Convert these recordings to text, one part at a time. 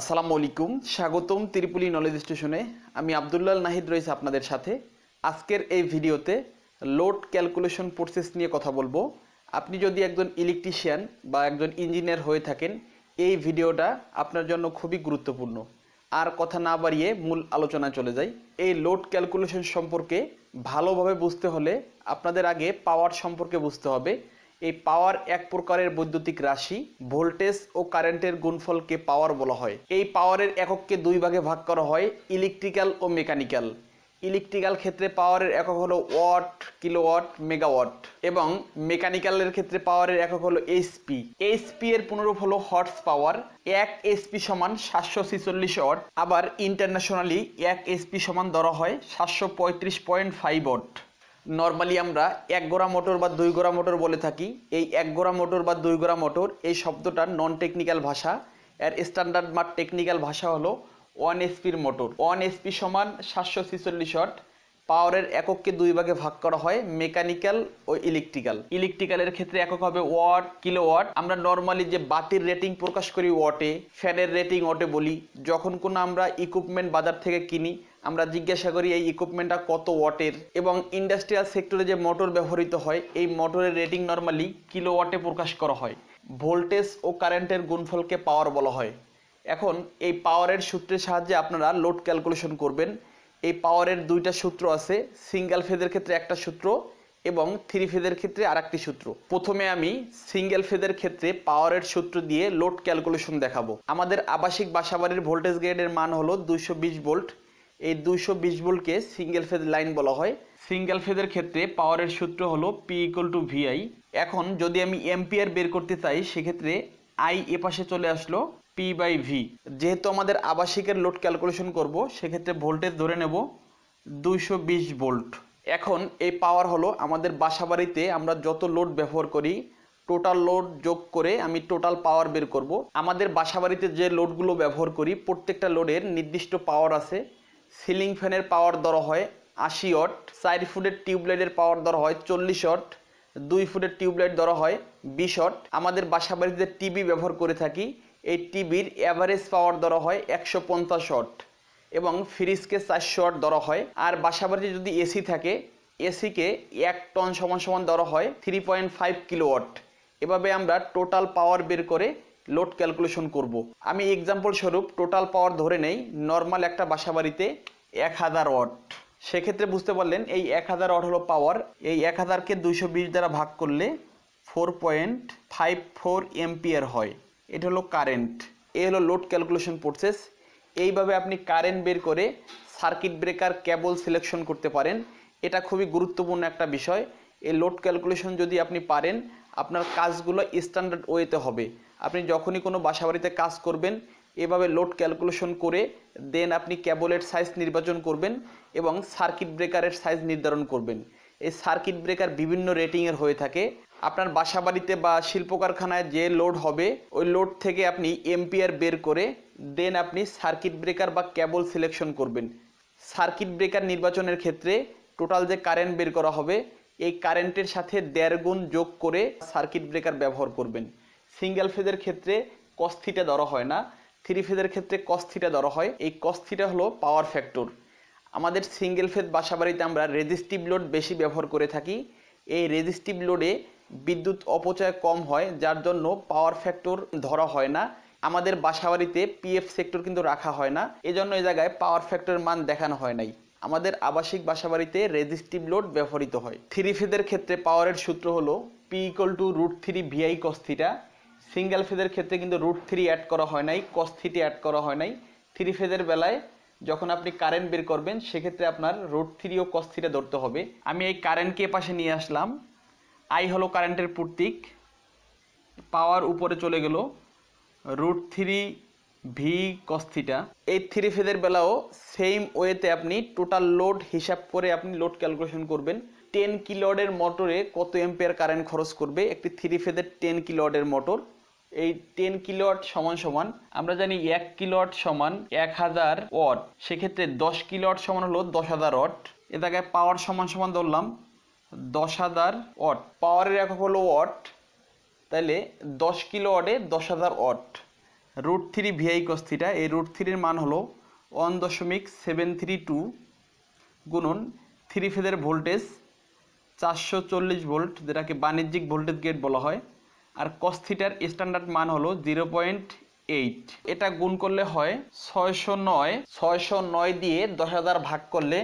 আসসালামু আলাইকুম স্বাগতম ত্রিপুলি নলেজ স্টেশনে আমি আবদুল্লাল নাহিদ রয়েছে আপনাদের সাথে আজকের এই ভিডিওতে লোড ক্যালকুলেশন প্রসেস নিয়ে কথা বলবো আপনি যদি একজন ইলেকট্রিশিয়ান বা একজন ইঞ্জিনিয়ার হয়ে থাকেন এই ভিডিওটা আপনার জন্য খুবই গুরুত্বপূর্ণ আর কথা না বাড়িয়ে মূল আলোচনা চলে যাই এই লোড ক্যালকুলেশন সম্পর্কে ভালোভাবে বুঝতে হলে আপনাদের আগে পাওয়ার সম্পর্কে বুঝতে হবে এই পাওয়ার এক প্রকারের বৈদ্যুতিক রাশি ভোল্টেজ ও কারেন্টের গুণফলকে পাওয়ার বলা হয় এই পাওয়ারের একককে দুই ভাগে ভাগ করা হয় ইলেকট্রিক্যাল ও মেকানিক্যাল ইলেকট্রিক্যাল ক্ষেত্রে পাওয়ারের একক হলো ওয়াট কিলোওয়াট মেগাওয়াট এবং মেকানিক্যালের ক্ষেত্রে পাওয়ারের একক হলো এইচপি এইচপি এর পুনরূপ হলো হর্স পাওয়ার এক এসপি সমান সাতশো ছিচল্লিশ ওয়াট আবার ইন্টারন্যাশনালি এক এসপি সমান ধরা হয় সাতশো পঁয়ত্রিশ পয়েন্ট ফাইভ ওয়াট নর্মালি আমরা এক গোড়া মোটর বা দুই গোড়া মোটর বলে থাকি এই এক গোড়া মোটর বা দুই গোড়া মোটর এই শব্দটার নন টেকনিক্যাল ভাষা এর স্ট্যান্ডার্ড বা টেকনিক্যাল ভাষা হলো ওয়ান এসপির মোটর ওয়ান এসপি সমান সাতশো ছিচল্লিশ শট পাওয়ারের একককে দুই ভাগে ভাগ করা হয় মেকানিক্যাল ও ইলেকট্রিক্যাল ইলেকট্রিক্যালের ক্ষেত্রে একক হবে ওয়াট কিলো ওয়াট আমরা নর্মালি যে বাতির রেটিং প্রকাশ করি ওয়াটে ফ্যানের রেটিং ওয়াটে বলি যখন কোনো আমরা ইকুইপমেন্ট বাজার থেকে কিনি আমরা জিজ্ঞাসা করি এই ইকুইপমেন্টটা কত ওয়াটের এবং ইন্ডাস্ট্রিয়াল সেক্টরে যে মোটর ব্যবহৃত হয় এই মোটরের রেটিং নর্মালি কিলো ওয়াটে প্রকাশ করা হয় ভোল্টেজ ও কারেন্টের গুণফলকে পাওয়ার বলা হয় এখন এই পাওয়ারের সূত্রের সাহায্যে আপনারা লোড ক্যালকুলেশন করবেন এই পাওয়ারের দুইটা সূত্র আছে সিঙ্গেল ফেজের ক্ষেত্রে একটা সূত্র এবং থ্রি ফেজের ক্ষেত্রে আর একটি সূত্র প্রথমে আমি সিঙ্গেল ফেজের ক্ষেত্রে পাওয়ারের সূত্র দিয়ে লোড ক্যালকুলেশন দেখাবো আমাদের আবাসিক বাসাবাড়ির ভোল্টেজ গ্রেডের মান হলো দুইশো ভোল্ট এই দুইশো বিশ ভোল্টকে সিঙ্গেল ফেজ লাইন বলা হয় সিঙ্গেল ফেজের ক্ষেত্রে পাওয়ারের সূত্র হলো পি ইকুয়াল টু ভিআই এখন যদি আমি এম্পিয়ার বের করতে চাই সেক্ষেত্রে আই এ পাশে চলে আসলো পি বাই ভি যেহেতু আমাদের আবাসিকের লোড ক্যালকুলেশন করব সেক্ষেত্রে ভোল্টেজ ধরে নেব দুইশো ভোল্ট এখন এই পাওয়ার হলো আমাদের বাসাবাড়িতে আমরা যত লোড ব্যবহার করি টোটাল লোড যোগ করে আমি টোটাল পাওয়ার বের করব আমাদের বাসাবাড়িতে যে লোডগুলো ব্যবহার করি প্রত্যেকটা লোডের নির্দিষ্ট পাওয়ার আছে সিলিং ফ্যানের পাওয়ার ধরা হয় আশি অট চার ফুটের টিউবলাইটের পাওয়ার ধরা হয় চল্লিশ অট দুই ফুটের টিউবলাইট ধরা হয় বিশ অট আমাদের বাসাবাড়িতে টিভি ব্যবহার করে থাকি এই টিভির অ্যাভারেজ পাওয়ার ধরা হয় একশো পঞ্চাশ শট এবং ফ্রিজকে চারশো ওয়াট ধরা হয় আর বাসাবাড়িতে যদি এসি থাকে এসিকে এক টন সমান সমান ধরা হয় three point five kilo kilowatt এভাবে আমরা টোটাল পাওয়ার বের করে লোড ক্যালকুলেশন করব। আমি এক্সাম্পল স্বরূপ টোটাল পাওয়ার ধরে নেই নর্মাল একটা বাসাবাড়িতে এক হাজার ওয়াট সেক্ষেত্রে বুঝতে পারলেন এই এক হাজার ওয়াট হলো পাওয়ার এই এক হাজারকে দুশো বিশ দ্বারা ভাগ করলে four point five four ampere হয় এটা হলো কারেন্ট এ হলো লোড ক্যালকুলেশন প্রসেস এইভাবে আপনি কারেন্ট বের করে সার্কিট ব্রেকার কেবল সিলেকশন করতে পারেন এটা খুবই গুরুত্বপূর্ণ একটা বিষয় এই লোড ক্যালকুলেশন যদি আপনি পারেন আপনার কাজগুলো স্ট্যান্ডার্ড ওয়েতে হবে আপনি যখনই কোনো বাসাবাড়িতে কাজ করবেন এভাবে লোড ক্যালকুলেশন করে দেন আপনি কেবলের সাইজ নির্বাচন করবেন এবং সার্কিট ব্রেকারের সাইজ নির্ধারণ করবেন এই সার্কিট ব্রেকার বিভিন্ন রেটিংয়ের হয়ে থাকে আপনার বাসা বাড়িতে বা শিল্প কারখানায় যে লোড হবে ওই লোড থেকে আপনি এমপিয়ার বের করে দেন আপনি সার্কিট ব্রেকার বা ক্যাবল সিলেকশন করবেন সার্কিট ব্রেকার নির্বাচনের ক্ষেত্রে টোটাল যে কারেন্ট বের করা হবে এই কারেন্টের সাথে দেড় গুণ যোগ করে সার্কিট ব্রেকার ব্যবহার করবেন সিঙ্গেল ফেজের ক্ষেত্রে কস্থিটা ধরা হয় না থ্রি ফেজের ক্ষেত্রে কস্থিটা ধরা হয় এই কস্থিটা হলো পাওয়ার ফ্যাক্টর আমাদের সিঙ্গেল ফেজ বাসাবাড়িতে আমরা রেজিস্টিভ লোড বেশি ব্যবহার করে থাকি এই রেজিস্টিভ লোডে বিদ্যুৎ অপচয় কম হয় যার জন্য পাওয়ার ফ্যাক্টর ধরা হয় না আমাদের বাসাবাড়িতে পিএফ সেক্টর কিন্তু রাখা হয় না এজন্য এই জায়গায় পাওয়ার ফ্যাক্টরের মান দেখানো হয় নাই আমাদের আবাসিক বাসাবাড়িতে রেজিস্টিভ লোড ব্যবহৃত হয় থ্রি ফেজের ক্ষেত্রে পাওয়ারের সূত্র হলো P equal to root three V I cos theta single ফেজের ক্ষেত্রে কিন্তু রুট থ্রি অ্যাড করা হয় নাই কস্থিটি অ্যাড করা হয় নাই থ্রি ফেজের বেলায় যখন আপনি কারেন্ট বের করবেন সেক্ষেত্রে আপনার রুট থ্রি ও কস্থিটা ধরতে হবে আমি এই কারেন্টকে পাশে নিয়ে আসলাম আই হলো কারেন্টের প্রতীক পাওয়ার উপরে চলে গেল রুট থ্রি ভি কস্থিটা এই থ্রি ফেজের বেলাও সেম ওয়েতে আপনি টোটাল লোড হিসাব করে আপনি লোড ক্যালকুলেশন করবেন টেন কিলোডের মোটরে কত এম্পিয়ার কারেন্ট খরচ করবে একটি থ্রি ফেজের টেন কিলোডের মোটর এই টেন কিলোয়াট সমান সমান আমরা জানি এক কিলোয়াট সমান এক হাজার ওয়াট সেক্ষেত্রে দশ কিলোয়াট সমান হলো দশ হাজার ওয়াট এ জায়গায় পাওয়ার সমান সমান ধরলাম দশ হাজার ওয়াট পাওয়ারের একক হলো ওয়াট তাহলে দশ কিলো ওয়াটে দশ হাজার watt root three V I cos theta এই রুট থ্রির মান হলো ওয়ান দশমিক সেভেন থ্রি টু গুণন থ্রি ফেজের ভোল্টেজ চারশো চল্লিশ ভোল্ট যেটাকে বাণিজ্যিক ভোল্টেজ গেট বলা হয় আর কস্থিটার স্ট্যান্ডার্ড মান হলো জিরো পয়েন্ট এইট এটা গুণ করলে হয় ছয়শো নয় ছয়শো নয় দিয়ে দশ হাজার ভাগ করলে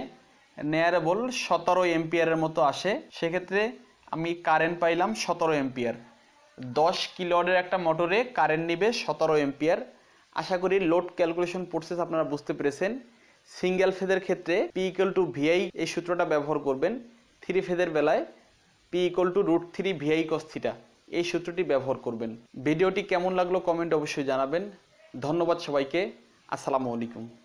বল সতেরো এম্পিয়ারের মতো আসে সেক্ষেত্রে আমি কারেন্ট পাইলাম সতেরো এম্পিয়ার দশ কিলোয়ার্ডের একটা মোটরে কারেন্ট নিবে সতেরো এম্পিয়ার আশা করি লোড ক্যালকুলেশন প্রসেস আপনারা বুঝতে পেরেছেন সিঙ্গেল ফেজের ক্ষেত্রে পি ইকুয়াল টু ভিআই এই সূত্রটা ব্যবহার করবেন থ্রি ফেজের বেলায় P equal to root three V I cos theta এই সূত্রটি ব্যবহার করবেন ভিডিওটি কেমন লাগলো কমেন্ট অবশ্যই জানাবেন ধন্যবাদ সবাইকে আসসালামু আলাইকুম